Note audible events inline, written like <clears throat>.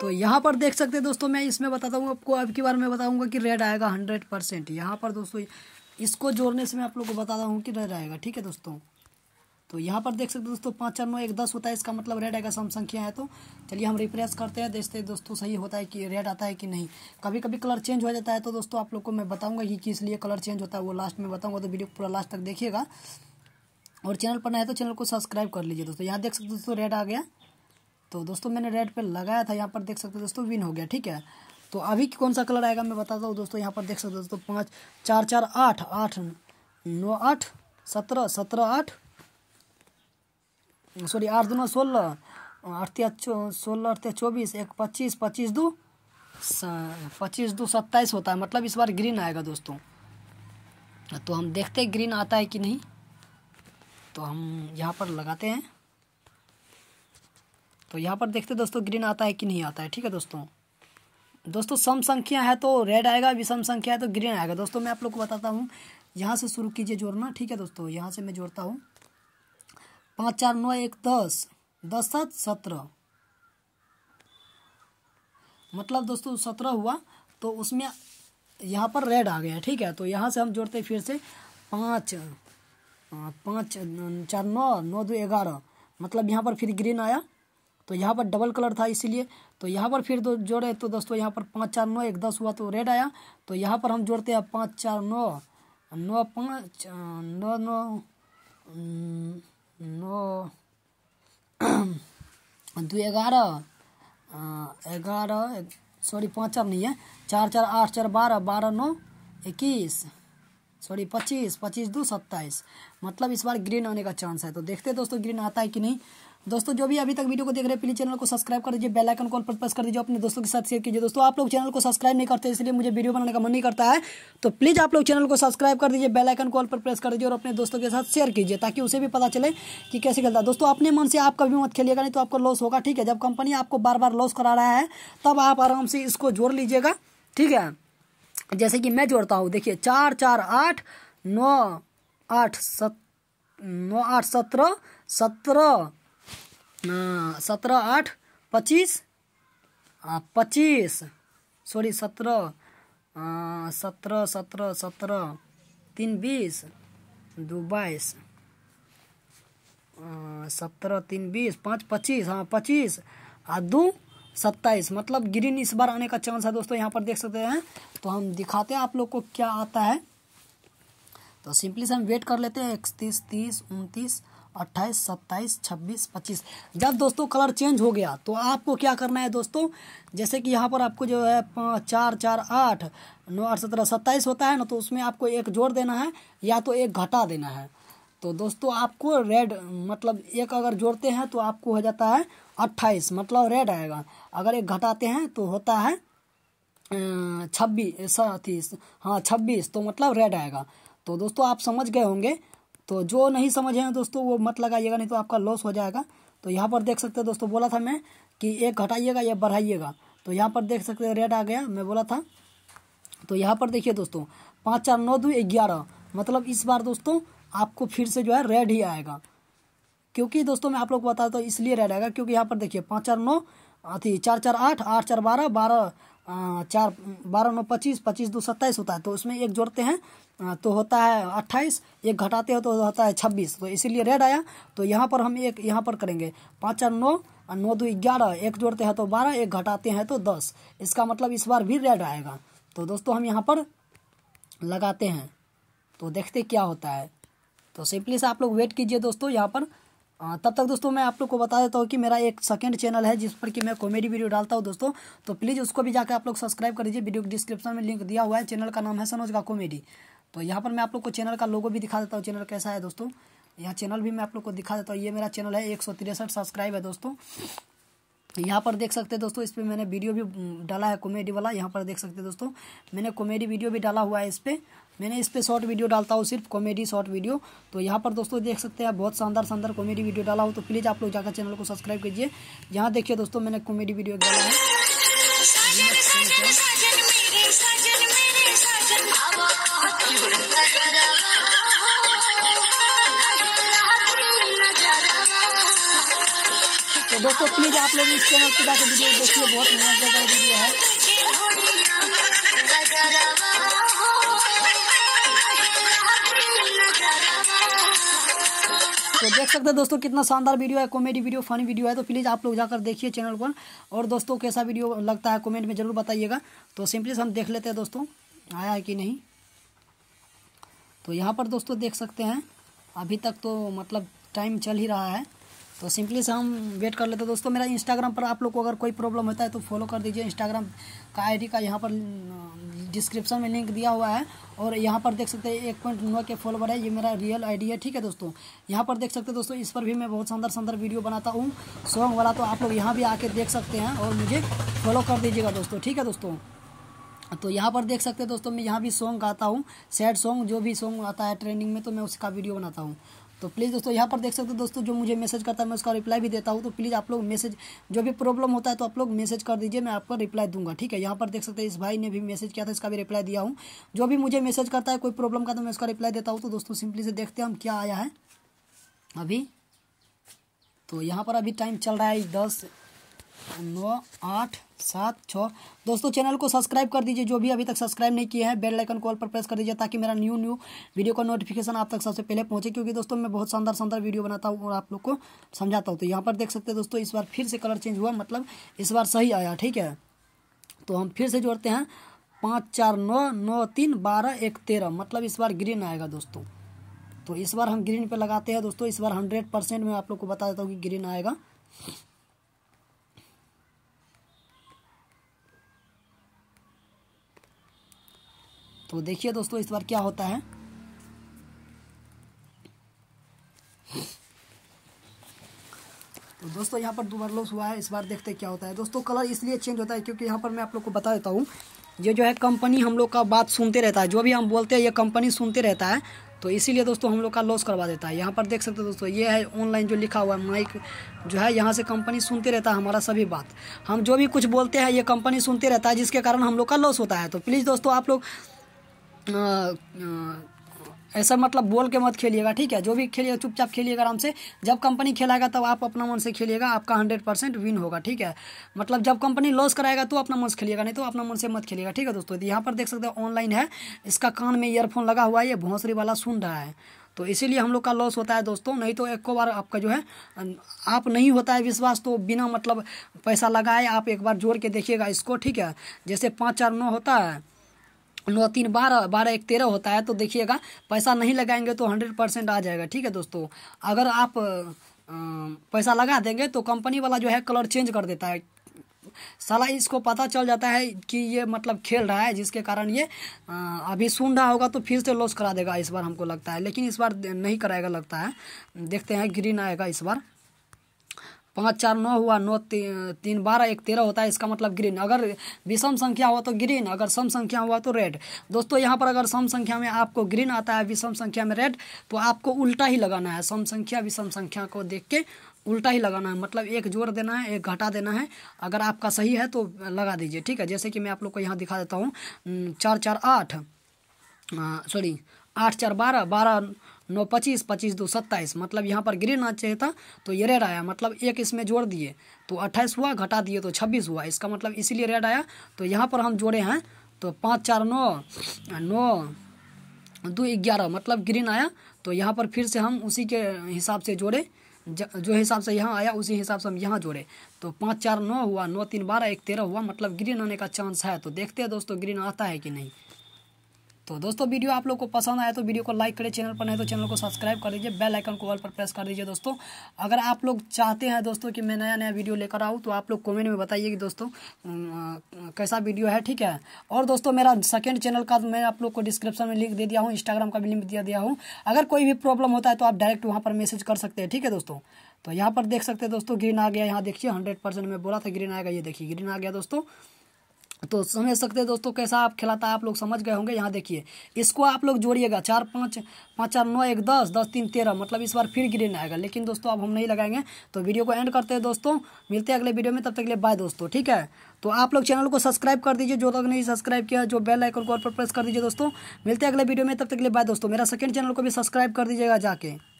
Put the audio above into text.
तो यहाँ पर देख सकते हैं दोस्तों मैं इसमें बताता हूँ आपको अब की बार मैं बताऊँगा कि रेड आएगा हंड्रेड परसेंट यहाँ पर दोस्तों इसको जोड़ने से मैं आप लोग को बताता हूँ कि रेड आएगा ठीक है दोस्तों तो यहाँ पर देख सकते हैं दोस्तों पाँच चार नौ एक दस होता है इसका मतलब रेड आएगा सम संख्या है तो चलिए हम रिप्रेस करते हैं देखते हैं दोस्तों सही होता है कि रेड आता है कि नहीं कभी कभी कलर चेंज हो जाता है तो दोस्तों आप लोग को मैं बताऊँगा कि किस लिए कलर चेंज होता है वो लास्ट में बताऊँगा तो वीडियो पूरा लास्ट तक देखिएगा और चैनल पर है तो चैनल को सब्सक्राइब कर लीजिए दोस्तों यहाँ देख सकते दोस्तों रेड आ गया तो दोस्तों मैंने रेड पे लगाया था यहाँ पर देख सकते हो दोस्तों विन हो गया ठीक है तो अभी कौन सा कलर आएगा मैं बताता हूँ दोस्तों यहाँ पर देख सकते हो दोस्तों पाँच चार चार आठ आठ नौ आठ सत्रह सत्रह आठ सॉरी आठ दो नौ सोलह अठती सोलह अठती चौबीस एक पच्चीस पच्चीस दो पच्चीस दो सत्ताईस होता है मतलब इस बार ग्रीन आएगा दोस्तों तो हम देखते हैं ग्रीन आता है कि नहीं तो हम यहाँ पर लगाते हैं तो यहाँ पर देखते दोस्तों ग्रीन आता है कि नहीं आता है ठीक है दोस्तों दोस्तों सम संख्या है तो रेड आएगा विषम संख्या है तो ग्रीन आएगा दोस्तों मैं आप लोग को बताता हूँ यहाँ से शुरू कीजिए जोड़ना ठीक है दोस्तों यहाँ से मैं जोड़ता हूँ पाँच चार नौ एक दस दस सात सत्रह मतलब दोस्तों सत्रह हुआ तो उसमें यहाँ पर रेड आ गया ठीक है तो यहाँ से हम जोड़ते फिर से पाँच पाँच चार नौ नौ दो ग्यारह मतलब यहाँ पर फिर ग्रीन आया तो यहाँ पर डबल कलर था इसीलिए तो यहाँ पर फिर दो जोड़े तो दोस्तों यहाँ पर पाँच चार नौ एक दस हुआ तो रेड आया तो यहाँ पर हम जोड़ते हैं पाँच चार नौ नौ पाँच नौ नौ नौ <clears throat> दो ग्यारह ग्यारह सॉरी पाँच चार नहीं है चार चार आठ चार बारह बारह नौ इक्कीस सॉरी पच्चीस पच्चीस दो सत्ताईस मतलब इस बार ग्रीन आने का चांस है तो देखते हैं दोस्तों ग्रीन आता है कि नहीं दोस्तों जो भी अभी तक वीडियो को देख रहे हैं प्लीज चैनल को सब्सक्राइब कर दीजिए बेल आइकन कॉल पर प्रेस कर दीजिए अपने दोस्तों के साथ शेयर कीजिए दोस्तों आप लोग चैनल को सब्सक्राइब नहीं करते इसलिए मुझे वीडियो बनाने का मन नहीं करता है तो प्लीज आप लोग चैनल को सब्सक्राइब कर दीजिए बेल आइकन कॉल पर प्रेस कर दीजिए और अपने दोस्तों के साथ शेयर कीजिए ताकि उसे भी पता चले कि कैसे खेलता है दोस्तों अपने मन से आप कभी मत खेलिएगा नहीं तो आपका लॉस होगा ठीक है जब कंपनी आपको बार बार लॉस करा रहा है तब आप आराम से इसको जोड़ लीजिएगा ठीक है जैसे कि मैं जोड़ता हूँ देखिए चार चार आठ नौ आठ सत नौ आठ सत्रह सत्रह सत्रह आठ पच्चीस हाँ, पच्चीस सॉरी सत्रह हाँ, सत्रह सत्रह सत्रह तीन बीस दो बाईस हाँ, सत्रह तीन बीस पाँच पच्चीस हाँ पच्चीस आ दो सत्ताईस मतलब ग्रीन इस बार आने का चांस है दोस्तों यहाँ पर देख सकते हैं तो हम दिखाते हैं आप लोग को क्या आता है तो सिंपली से हम वेट कर लेते हैं इकतीस तीस उनतीस अट्ठाईस सत्ताईस छब्बीस पच्चीस जब दोस्तों कलर चेंज हो गया तो आपको क्या करना है दोस्तों जैसे कि यहाँ पर आपको जो है चार चार आठ नौ आठ सत्रह सत्ताईस होता है ना तो उसमें आपको एक जोड़ देना है या तो एक घटा देना है तो दोस्तों आपको रेड मतलब एक अगर जोड़ते हैं तो आपको हो जाता है अट्ठाईस मतलब रेड आएगा अगर एक घटाते हैं तो होता है छब्बीस हाँ छब्बीस तो मतलब रेड आएगा तो दोस्तों आप समझ गए होंगे तो जो नहीं समझे हैं दोस्तों वो मत लगाइएगा नहीं तो आपका लॉस हो जाएगा तो यहाँ पर देख सकते हैं दोस्तों बोला था मैं कि एक घटाइएगा या बढ़ाइएगा तो यहाँ पर देख सकते हैं रेट आ गया मैं बोला था तो यहाँ पर देखिए दोस्तों पाँच चार नौ दो ग्यारह मतलब इस बार दोस्तों आपको फिर से जो है रेड ही आएगा क्योंकि दोस्तों मैं आप लोग को बताता तो हूँ इसलिए रेड आएगा क्योंकि यहाँ पर देखिए पाँच चार नौ अथी चार चार आठ आठ चार बारह बारह चार बारह नौ पच्चीस पच्चीस दो सत्ताईस होता है तो उसमें एक जोड़ते हैं तो होता है अट्ठाईस एक घटाते हो तो होता है छब्बीस तो इसीलिए रेड आया तो यहाँ पर हम एक यहाँ पर करेंगे पाँच चार नौ और नौ दो ग्यारह एक जोड़ते हैं तो बारह एक घटाते हैं तो दस इसका मतलब इस बार भी रेड आएगा तो दोस्तों हम यहाँ पर लगाते हैं तो देखते क्या होता है तो सिंपली से आप लोग वेट कीजिए दोस्तों यहाँ पर तब तक दोस्तों मैं आप लोग को बता देता हूँ कि मेरा एक सेकेंड चैनल है जिस पर कि मैं कॉमेडी वीडियो डालता हूँ दोस्तों तो प्लीज़ उसको भी जाकर आप लोग सब्सक्राइब कर दीजिए वीडियो के डिस्क्रिप्शन में लिंक दिया हुआ है चैनल का नाम है सनोज का कॉमेडी तो यहाँ पर मैं आप लोग को चैनल का लोगो भी दिखा देता हूँ चैनल कैसा है दोस्तों यहाँ चैनल भी मैं आप लोग को दिखा देता हूँ ये मेरा चैनल है एक सब्सक्राइब है दोस्तों यहाँ पर देख सकते हैं दोस्तों इस पर मैंने वीडियो भी डाला है कॉमेडी वाला यहाँ पर देख सकते हैं दोस्तों मैंने कॉमेडी वीडियो भी डाला हुआ है इस पर मैंने इस पर शॉर्ट वीडियो डालता हूँ सिर्फ कॉमेडी शॉर्ट वीडियो तो यहाँ पर दोस्तों देख सकते हैं बहुत शानदार शानदार कॉमेडी वीडियो डाला हूँ तो प्लीज़ आप लोग जाकर चैनल को सब्सक्राइब कीजिए यहाँ देखिए दोस्तों मैंने कॉमेडी वीडियो डाला है तो दोस्तों प्लीज़ आप लोग इस चैनल पर जाकर वीडियो देखिए बहुत मजेदार वीडियो है तो देख सकते हैं दोस्तों कितना शानदार वीडियो है कॉमेडी वीडियो फनी वीडियो है तो प्लीज़ आप लोग जाकर देखिए चैनल पर और दोस्तों कैसा वीडियो लगता है कमेंट में ज़रूर बताइएगा तो सिंपली हम देख लेते हैं दोस्तों आया है कि नहीं तो यहाँ पर दोस्तों देख सकते हैं अभी तक तो मतलब टाइम चल ही रहा है तो सिंपली से हम वेट कर लेते हैं दोस्तों मेरा इंस्टाग्राम पर आप लोग को अगर कोई प्रॉब्लम होता है तो फॉलो कर दीजिए इंस्टाग्राम का आईडी का यहाँ पर डिस्क्रिप्शन में लिंक दिया हुआ है और यहाँ पर देख सकते हैं एक पॉइंट नौ के फॉलोवर है ये मेरा रियल आईडी है ठीक है दोस्तों यहाँ पर देख सकते हैं दोस्तों इस पर भी मैं बहुत सुंदर सुंदर वीडियो बनाता हूँ सॉन्ग वाला तो आप लोग यहाँ भी आके देख सकते हैं और मुझे फॉलो कर दीजिएगा दोस्तों ठीक है दोस्तों तो यहाँ पर देख सकते हैं दोस्तों मैं यहाँ भी सॉन्ग गाता हूँ सैड सॉन्ग जो भी सॉन्ग आता है ट्रेंडिंग में तो मैं उसका वीडियो बनाता हूँ तो प्लीज़ दोस्तों यहाँ पर देख सकते हो दोस्तों जो मुझे मैसेज करता है मैं उसका रिप्लाई भी देता हूँ तो प्लीज़ आप लोग मैसेज जो भी प्रॉब्लम होता है तो आप लोग मैसेज कर दीजिए मैं आपको रिप्लाई दूंगा ठीक है यहाँ पर देख सकते हैं इस भाई ने भी मैसेज किया था इसका भी रिप्लाई दिया हूँ जो भी मुझे मैसेज करता है कोई प्रॉब्लम का तो मैं उसका रिप्लाई देता हूँ तो दोस्तों सिंपली से देखते हैं हम क्या आया है अभी तो यहाँ पर अभी टाइम चल रहा है दस नौ आठ सात छः दोस्तों चैनल को सब्सक्राइब कर दीजिए जो भी अभी तक सब्सक्राइब नहीं किया है बेल आइकन कॉल पर प्रेस कर दीजिए ताकि मेरा न्यू न्यू वीडियो का नोटिफिकेशन आप तक सबसे पहले पहुंचे क्योंकि दोस्तों मैं बहुत शानदार शानदार वीडियो बनाता हूँ और आप लोग को समझाता हूँ तो यहाँ पर देख सकते हैं दोस्तों इस बार फिर से कलर चेंज हुआ मतलब इस बार सही आया ठीक है तो हम फिर से जोड़ते हैं पाँच चार नौ नौ तीन बारह एक तेरह मतलब इस बार ग्रीन आएगा दोस्तों तो इस बार हम ग्रीन पर लगाते हैं दोस्तों इस बार हंड्रेड परसेंट मैं आप लोग को बता देता हूँ कि ग्रीन आएगा तो देखिए दोस्तों इस बार क्या होता है तो दोस्तों यहाँ पर दोबारा लॉस हुआ है इस बार देखते क्या होता है दोस्तों कलर इसलिए चेंज होता है क्योंकि यहाँ पर मैं आप लोग को बता देता हूँ ये जो है कंपनी हम लोग का बात सुनते रहता है जो भी हम बोलते हैं ये कंपनी सुनते रहता है तो इसीलिए दोस्तों हम लोग का लॉस करवा देता है यहाँ पर देख सकते हो दोस्तों ये है ऑनलाइन जो लिखा हुआ है माइक जो है यहाँ से कंपनी सुनते रहता है हमारा सभी बात हम जो भी कुछ बोलते हैं ये कंपनी सुनते रहता है जिसके कारण हम लोग का लॉस होता है तो प्लीज़ दोस्तों आप लोग ऐसा मतलब बोल के मत खेलिएगा ठीक है जो भी खेलिएगा चुपचाप खेलिएगा आराम से जब कंपनी खेलाएगा तब आप अपना मन से खेलिएगा आपका हंड्रेड परसेंट विन होगा ठीक है मतलब जब कंपनी लॉस कराएगा तो अपना मन से खेलिएगा नहीं तो अपना मन से मत खेलिएगा ठीक है दोस्तों यहाँ पर देख सकते हो ऑनलाइन है इसका कान में ईयरफोन लगा हुआ है ये भोंसरी वाला सुन रहा है तो इसीलिए हम लोग का लॉस होता है दोस्तों नहीं तो एक बार आपका जो है आप नहीं होता है विश्वास तो बिना मतलब पैसा लगाए आप एक बार जोड़ के देखिएगा इसको ठीक है जैसे पाँच चार नौ होता है नौ तीन बारह बारह एक तेरह होता है तो देखिएगा पैसा नहीं लगाएंगे तो हंड्रेड परसेंट आ जाएगा ठीक है दोस्तों अगर आप पैसा लगा देंगे तो कंपनी वाला जो है कलर चेंज कर देता है साला इसको पता चल जाता है कि ये मतलब खेल रहा है जिसके कारण ये अभी सुन रहा होगा तो फिर से लॉस करा देगा इस बार हमको लगता है लेकिन इस बार नहीं कराएगा लगता है देखते हैं ग्रीन आएगा इस बार पाँच चार नौ हुआ नौ ती, तीन बारह एक तेरह होता है इसका मतलब ग्रीन अगर विषम संख्या हुआ तो ग्रीन अगर सम संख्या हुआ तो रेड दोस्तों यहाँ पर अगर सम संख्या में आपको ग्रीन आता है विषम संख्या में रेड तो आपको उल्टा ही लगाना है सम संख्या विषम संख्या को देख के उल्टा ही लगाना है मतलब एक जोड़ देना है एक घटा देना है अगर आपका सही है तो लगा दीजिए ठीक है जैसे कि मैं आप लोग को यहाँ दिखा देता हूँ चार चार आठ सॉरी आठ चार बारह बारह नौ पच्चीस पच्चीस दो सत्ताईस मतलब यहाँ पर ग्रीन आना चाहिए था तो ये रेड आया मतलब एक इसमें जोड़ दिए तो अट्ठाईस हुआ घटा दिए तो छब्बीस हुआ इसका मतलब इसीलिए रेड आया तो यहाँ पर हम जोड़े हैं तो पाँच चार नौ नौ दो ग्यारह मतलब ग्रीन आया तो यहाँ पर फिर से हम उसी के हिसाब से जोड़े जो हिसाब से यहाँ आया उसी हिसाब से हम यहाँ जोड़े तो पाँच चार नौ हुआ नौ तीन बारह एक तेरह हुआ मतलब ग्रीन आने का चांस है तो देखते हैं दोस्तों ग्रीन आता है कि नहीं तो दोस्तों वीडियो आप लोग को पसंद आया तो वीडियो को लाइक करें चैनल पर नहीं तो चैनल को सब्सक्राइब कर दीजिए बेल आइकन को ऑल पर प्रेस कर दीजिए दोस्तों अगर आप लोग चाहते हैं दोस्तों कि मैं नया नया वीडियो लेकर आऊँ तो आप लोग कमेंट में बताइए कि दोस्तों कैसा वीडियो है ठीक है और दोस्तों मेरा सेकेंड चैनल का मैं आप लोग को डिस्क्रिप्शन में लिंक दे दिया हूँ इंस्टाग्राम का भी लिंक दिया दिया हूँ अगर कोई भी प्रॉब्लम होता है तो आप डायरेक्ट वहाँ पर मैसेज कर सकते हैं ठीक है दोस्तों तो यहाँ पर देख सकते हैं दोस्तों ग्रीन आ गया यहाँ देखिए हंड्रेड परसेंट मैं बोला था ग्रीन आएगा ये देखिए ग्रीन आ गया दोस्तों तो समझ सकते हैं दोस्तों कैसा आप खिलाता है आप लोग समझ गए होंगे यहाँ देखिए इसको आप लोग जोड़िएगा चार पाँच पाँच चार नौ एक दस दस तीन तेरह मतलब इस बार फिर ग्रीन आएगा लेकिन दोस्तों अब हम नहीं लगाएंगे तो वीडियो को एंड करते हैं दोस्तों मिलते हैं अगले वीडियो में तब तक के लिए बाय दोस्तों ठीक है तो आप लोग चैनल को सब्सक्राइब कर दीजिए जो लोग नहीं सब्सक्राइब किया जो बेल आइकन को और पर प्रेस कर दीजिए दोस्तों मिलते हैं अगले वीडियो में तब तक के लिए बाय दोस्तों मेरा सेकंड चैनल को भी सब्सक्राइब कर दीजिएगा जाके